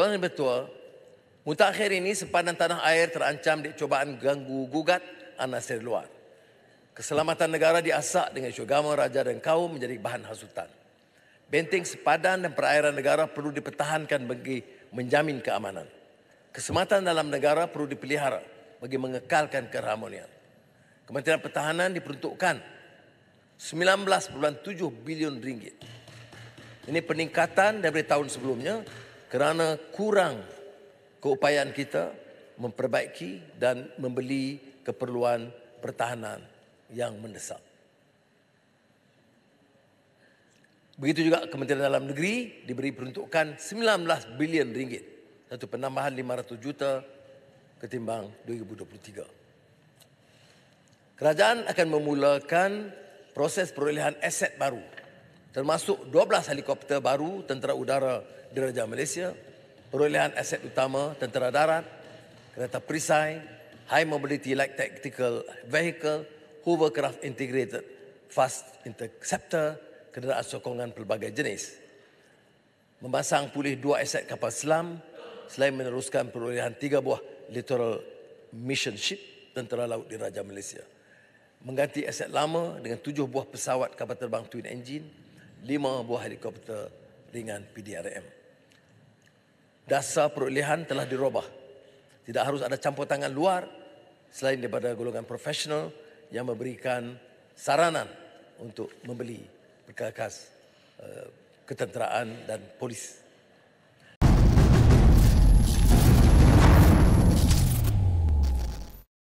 Tuan dan Betua, akhir ini sepadan tanah air terancam di cubaan ganggu gugat anak dari luar. Keselamatan negara diasak dengan syugama raja dan kaum menjadi bahan hasutan. Benteng sepadan dan perairan negara perlu dipertahankan bagi menjamin keamanan. Kesematan dalam negara perlu dipelihara bagi mengekalkan keharmonian. Kementerian Pertahanan diperuntukkan 19.7 bilion ringgit. Ini peningkatan daripada tahun sebelumnya kerana kurang keupayaan kita memperbaiki dan membeli keperluan pertahanan yang mendesak. Begitu juga Kementerian Dalam Negeri diberi peruntukan 19 bilion ringgit, satu penambahan 500 juta ketimbang 2023. Kerajaan akan memulakan proses perolehan aset baru termasuk 12 helikopter baru tentera udara diraja Malaysia, perolehan aset utama tentera darat, kereta perisai, high mobility light tactical vehicle, hovercraft integrated fast interceptor, kenderaan sokongan pelbagai jenis. Memasang pulih dua aset kapal selam selain meneruskan perolehan tiga buah littoral mission ship tentera laut diraja Malaysia. Mengganti aset lama dengan tujuh buah pesawat kapal terbang twin engine lima buah helikopter ringan PDRM. Dasar perolehan telah dirubah. Tidak harus ada campur tangan luar selain daripada golongan profesional yang memberikan saranan untuk membeli perkakas eh, ketenteraan dan polis.